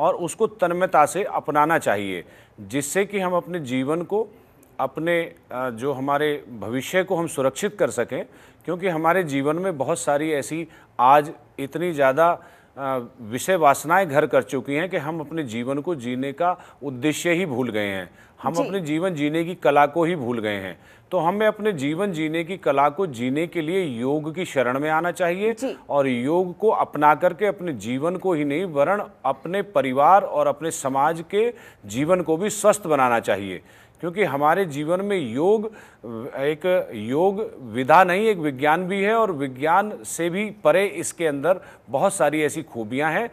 और उसको तन्मयता से अपनाना चाहिए जिससे कि हम अपने जीवन को अपने जो हमारे भविष्य को हम सुरक्षित कर सकें क्योंकि हमारे जीवन में बहुत सारी ऐसी आज इतनी ज़्यादा विषय वासनाएं घर कर चुकी हैं कि हम अपने जीवन को जीने का उद्देश्य ही भूल गए हैं हम अपने जीवन जीने की कला को ही भूल गए हैं तो हमें अपने जीवन जीने की कला को जीने के लिए योग की शरण में आना चाहिए और योग को अपना करके अपने जीवन को ही नहीं वरण अपने परिवार और अपने समाज के जीवन को भी स्वस्थ बनाना चाहिए क्योंकि हमारे जीवन में योग एक योग विधा नहीं एक विज्ञान भी है और विज्ञान से भी परे इसके अंदर बहुत सारी ऐसी खूबियां हैं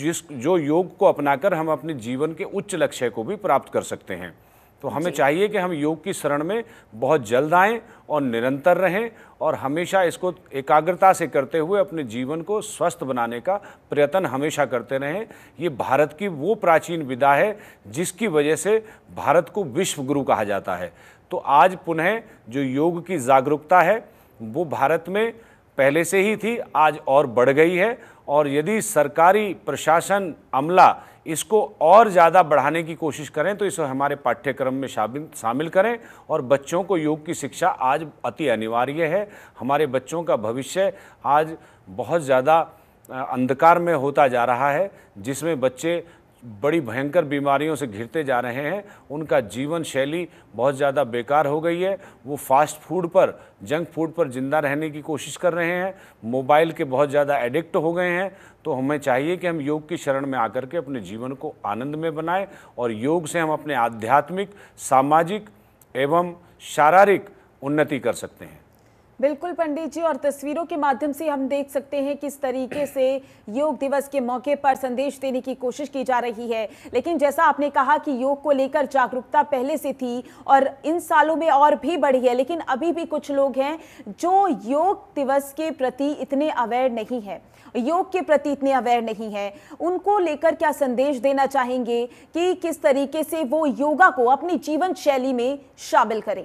जिस जो योग को अपनाकर हम अपने जीवन के उच्च लक्ष्य को भी प्राप्त कर सकते हैं तो हमें चाहिए कि हम योग की शरण में बहुत जल्द आएँ और निरंतर रहें और हमेशा इसको एकाग्रता से करते हुए अपने जीवन को स्वस्थ बनाने का प्रयत्न हमेशा करते रहें ये भारत की वो प्राचीन विधा है जिसकी वजह से भारत को विश्व गुरु कहा जाता है तो आज पुनः जो योग की जागरूकता है वो भारत में पहले से ही थी आज और बढ़ गई है और यदि सरकारी प्रशासन अमला इसको और ज़्यादा बढ़ाने की कोशिश करें तो इसे हमारे पाठ्यक्रम में शामिल शामिल करें और बच्चों को योग की शिक्षा आज अति अनिवार्य है हमारे बच्चों का भविष्य आज बहुत ज़्यादा अंधकार में होता जा रहा है जिसमें बच्चे बड़ी भयंकर बीमारियों से घिरते जा रहे हैं उनका जीवन शैली बहुत ज़्यादा बेकार हो गई है वो फास्ट फूड पर जंक फूड पर ज़िंदा रहने की कोशिश कर रहे हैं मोबाइल के बहुत ज़्यादा एडिक्ट हो गए हैं तो हमें चाहिए कि हम योग की शरण में आकर के अपने जीवन को आनंद में बनाएं और योग से हम अपने आध्यात्मिक सामाजिक एवं शारीरिक उन्नति कर सकते हैं बिल्कुल पंडित जी और तस्वीरों के माध्यम से हम देख सकते हैं किस तरीके से योग दिवस के मौके पर संदेश देने की कोशिश की जा रही है लेकिन जैसा आपने कहा कि योग को लेकर जागरूकता पहले से थी और इन सालों में और भी बढ़ी है लेकिन अभी भी कुछ लोग हैं जो योग दिवस के प्रति इतने अवेयर नहीं है योग के प्रति इतने अवेयर नहीं है उनको लेकर क्या संदेश देना चाहेंगे कि किस तरीके से वो योगा को अपनी जीवन शैली में शामिल करें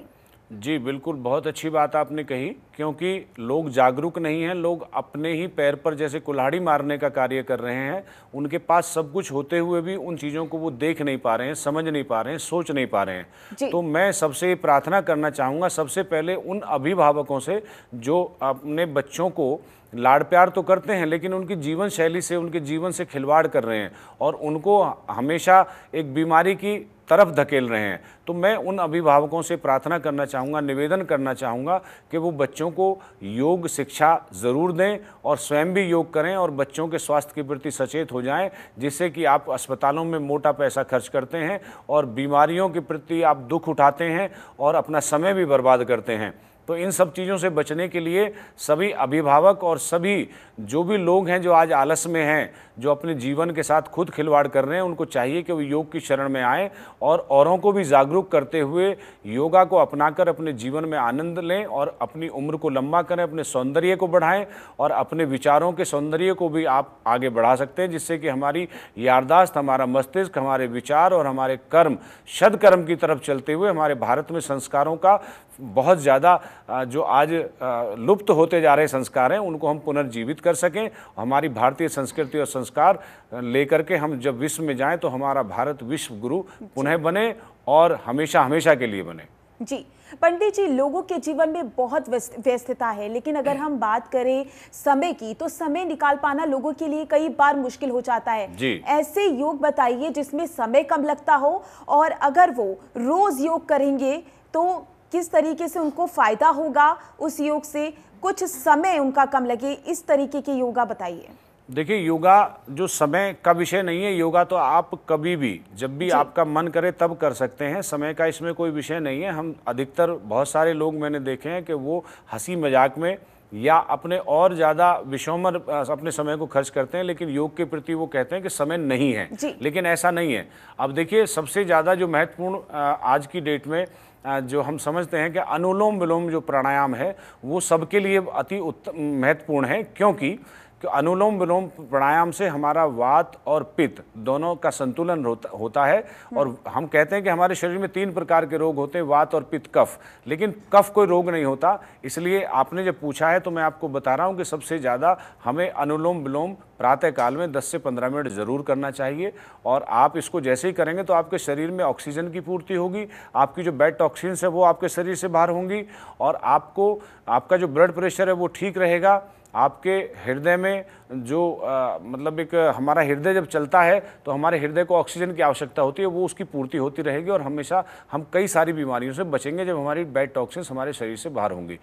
जी बिल्कुल बहुत अच्छी बात आपने कही क्योंकि लोग जागरूक नहीं हैं लोग अपने ही पैर पर जैसे कुल्हाड़ी मारने का कार्य कर रहे हैं उनके पास सब कुछ होते हुए भी उन चीज़ों को वो देख नहीं पा रहे हैं समझ नहीं पा रहे हैं सोच नहीं पा रहे हैं तो मैं सबसे प्रार्थना करना चाहूँगा सबसे पहले उन अभिभावकों से जो अपने बच्चों को लाड़ प्यार तो करते हैं लेकिन उनकी जीवन शैली से उनके जीवन से खिलवाड़ कर रहे हैं और उनको हमेशा एक बीमारी की तरफ धकेल रहे हैं तो मैं उन अभिभावकों से प्रार्थना करना चाहूँगा निवेदन करना चाहूँगा कि वो बच्चों को योग शिक्षा ज़रूर दें और स्वयं भी योग करें और बच्चों के स्वास्थ्य के प्रति सचेत हो जाएं जिससे कि आप अस्पतालों में मोटा पैसा खर्च करते हैं और बीमारियों के प्रति आप दुख उठाते हैं और अपना समय भी बर्बाद करते हैं तो इन सब चीज़ों से बचने के लिए सभी अभिभावक और सभी जो भी लोग हैं जो आज आलस में हैं जो अपने जीवन के साथ खुद खिलवाड़ कर रहे हैं उनको चाहिए कि वो योग की शरण में आएँ और औरों को भी जागरूक करते हुए योगा को अपनाकर अपने जीवन में आनंद लें और अपनी उम्र को लंबा करें अपने सौंदर्य को बढ़ाएँ और अपने विचारों के सौंदर्य को भी आप आगे बढ़ा सकते हैं जिससे कि हमारी यादाश्त हमारा मस्तिष्क हमारे विचार और हमारे कर्म सदकर्म की तरफ चलते हुए हमारे भारत में संस्कारों का बहुत ज़्यादा जो आज लुप्त होते जा रहे संस्कार हैं उनको हम पुनर्जीवित कर सकें हमारी भारतीय संस्कृति और संस्कार लेकर के हम जब विश्व में जाएं तो हमारा भारत विश्व गुरु पुनः बने और हमेशा हमेशा के लिए बने जी पंडित जी लोगों के जीवन में बहुत व्यस्तता है लेकिन अगर हम बात करें समय की तो समय निकाल पाना लोगों के लिए कई बार मुश्किल हो जाता है जी। ऐसे योग बताइए जिसमें समय कम लगता हो और अगर वो रोज योग करेंगे तो किस तरीके से उनको फ़ायदा होगा उस योग से कुछ समय उनका कम लगे इस तरीके के योगा बताइए देखिए योगा जो समय का विषय नहीं है योगा तो आप कभी भी जब भी आपका मन करे तब कर सकते हैं समय का इसमें कोई विषय नहीं है हम अधिकतर बहुत सारे लोग मैंने देखे हैं कि वो हंसी मजाक में या अपने और ज़्यादा विषोमर अपने समय को खर्च करते हैं लेकिन योग के प्रति वो कहते हैं कि समय नहीं है लेकिन ऐसा नहीं है अब देखिए सबसे ज़्यादा जो महत्वपूर्ण आज की डेट में जो हम समझते हैं कि अनुलोम विलोम जो प्राणायाम है वो सबके लिए अति महत्वपूर्ण है क्योंकि तो अनुलोम विलोम प्राणायाम से हमारा वात और पित्त दोनों का संतुलन होता, है और हम कहते हैं कि हमारे शरीर में तीन प्रकार के रोग होते हैं वात और पित्त कफ लेकिन कफ कोई रोग नहीं होता इसलिए आपने जब पूछा है तो मैं आपको बता रहा हूँ कि सबसे ज़्यादा हमें अनुलोम विलोम प्रातःकाल में 10 से 15 मिनट ज़रूर करना चाहिए और आप इसको जैसे ही करेंगे तो आपके शरीर में ऑक्सीजन की पूर्ति होगी आपकी जो बेड टॉक्सिन्स है वो आपके शरीर से बाहर होंगी और आपको आपका जो ब्लड प्रेशर है वो ठीक रहेगा आपके हृदय में जो आ, मतलब एक हमारा हृदय जब चलता है तो हमारे हृदय को ऑक्सीजन की आवश्यकता होती है वो उसकी पूर्ति होती रहेगी और हमेशा हम कई सारी बीमारियों से बचेंगे जब हमारी बैड टॉक्सिन्स हमारे शरीर से बाहर होंगी